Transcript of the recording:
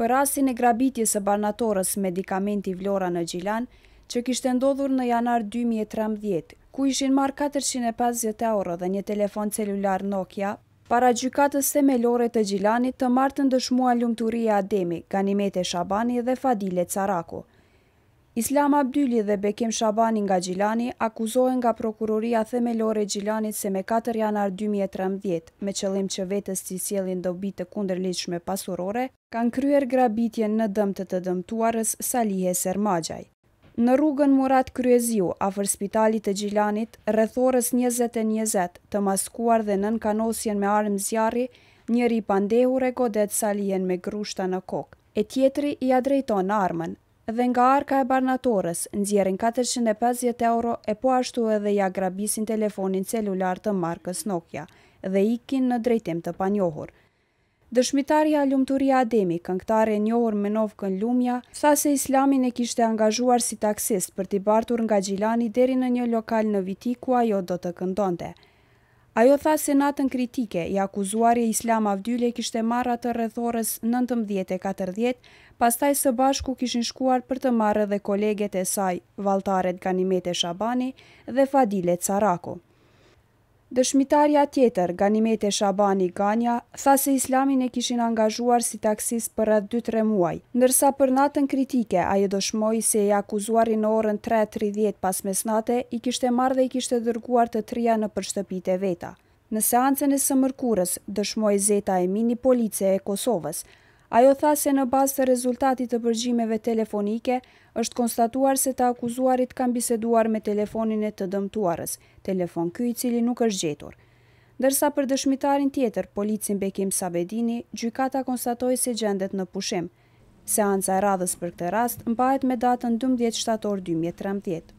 Për rasin e grabitjes e barnatorës medikamenti vlora në Gjilan, që kishtë ndodhur në janar 2013, ku ishin marrë 450 euro dhe një telefon celular Nokia, para gjykatës temelore të Gjilanit të martë ndëshmua lumëturia Ademi, Ganimete Shabani dhe Fadile Carako, Islam Abdyli dhe Bekim Shabani nga Gjilani akuzohen nga Prokuroria Themelore Gjilanit se me 4 janar 2013, me qëllim që vetës si sielin do bitë kunder lishme pasurore, kanë kryer grabitje në dëmtë të dëmtuarës Salihe Sermagjaj. Në rrugën Murat Kryeziu, afër spitalit të Gjilanit, rëthores 20-20 të maskuar dhe nën kanosjen me armë zjarri, njëri pandehur e godet salien me grushta në kokë e tjetëri i adrejton armën dhe nga arka e barnatorës në 450 euro e po ashtu edhe ja grabisin telefonin celular të markës Nokia dhe ikin në drejtim të panjohur. Dëshmitarja Ljumëturia Ademi, kënktar e njohur menovë kën Lumja, sa se islamin e kishte angazhuar si taksist për ti bartur nga gjilani deri në një lokal në viti ku ajo do të këndonte. Ajo tha se natën kritike i akuzuar Islam Avdyle kishte marrë të rrethorës 19:40, pastaj së bashku kishin shkuar për të marrë dhe koleget e saj, Valtaret Ganimete Shabani dhe Fadile Caraku. Dëshmitarja tjetër, Ganimete Shabani Ganja, tha se islamin e kishin angazhuar si taksis për rrë 2-3 muaj, nërsa për natën kritike, a e dëshmoj se e akuzuar i në orën 3.30 pas mesnate, i kishte marrë dhe i kishte dërguar të trija në përshëtëpite veta. Në seancën e sëmërkurës, dëshmoj zeta e mini police e Kosovës, Ajo tha se në bazë të rezultatit të përgjimeve telefonike, është konstatuar se të akuzuarit kam biseduar me telefonin e të dëmtuarës, telefon ky i cili nuk është gjetur. Dërsa për dëshmitarin tjetër, policin Bekim Sabedini, gjykata konstatoj se gjendet në pushim. Seanca e radhës për këtë rast mbahet me datën 12 shtator 2013.